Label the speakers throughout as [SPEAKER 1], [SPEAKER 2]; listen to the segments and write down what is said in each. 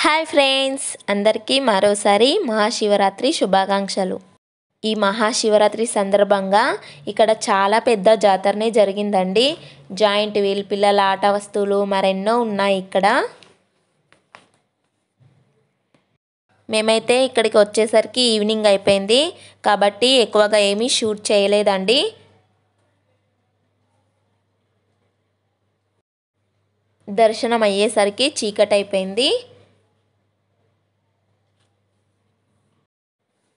[SPEAKER 1] hi friends అందరికీ మరోసారి మహాశివరాత్రి శుభాకాంక్షలు ఈ మహాశివరాత్రి సందర్భంగా ఇక్కడ చాలా పెద్ద జాతరనే జరిగిందండి జాయింట్ వీల్ పిల్లల ఆట వస్తువులు మరెన్నో ఉన్నాయి ఇక్కడ మేమైతే ఇక్కడికి వచ్చేసరికి ఈవినింగ్ అయిపోయింది కాబట్టి ఎక్కువగా ఏమీ షూట్ చేయలేదండి దర్శనం అయ్యేసరికి చీకటి అయిపోయింది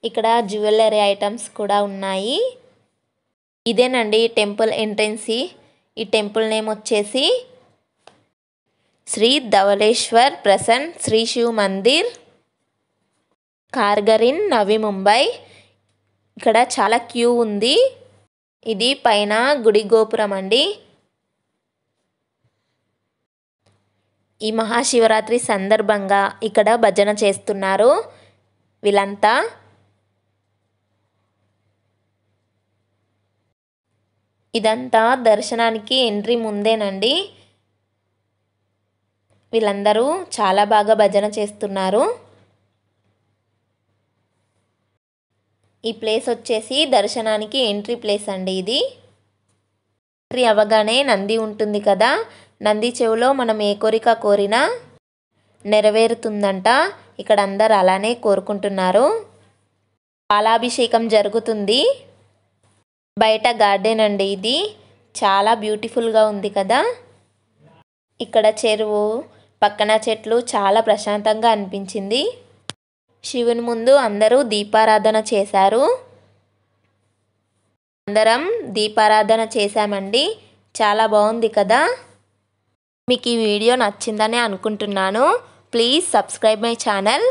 [SPEAKER 1] ఇక్కడ జ్యువెలరీ ఐటమ్స్ కూడా ఉన్నాయి ఇదేనండి టెంపుల్ ఎంట్రెన్సీ ఈ టెంపుల్ నేమ్ వచ్చేసి శ్రీ ధవలేశ్వర్ ప్రసన్ శ్రీ శివ్ మందిర్ కార్గరిన్ నవి ముంబై ఇక్కడ చాలా క్యూ ఉంది ఇది పైన గుడి గోపురం అండి ఈ మహాశివరాత్రి సందర్భంగా ఇక్కడ భజన చేస్తున్నారు వీళ్ళంతా ఇదంతా దర్శనానికి ఎంట్రీ ముందేనండి వీళ్ళందరూ చాలా బాగా భజన చేస్తున్నారు ఈ ప్లేస్ వచ్చేసి దర్శనానికి ఎంట్రీ ప్లేస్ అండి ఇది ఎంట్రీ అవ్వగానే నంది ఉంటుంది కదా నంది చెవులో మనం ఏ కోరిక కోరినా నెరవేరుతుందంట ఇక్కడ అందరు అలానే కోరుకుంటున్నారు పాలాభిషేకం జరుగుతుంది బయట గార్డెన్ అండి ఇది చాలా బ్యూటిఫుల్గా ఉంది కదా ఇక్కడ చెరువు పక్కన చెట్లు చాలా ప్రశాంతంగా అనిపించింది శివుని ముందు అందరూ దీపారాధన చేశారు అందరం దీపారాధన చేశామండి చాలా బాగుంది కదా మీకు ఈ వీడియో నచ్చిందని అనుకుంటున్నాను ప్లీజ్ సబ్స్క్రైబ్ మై ఛానల్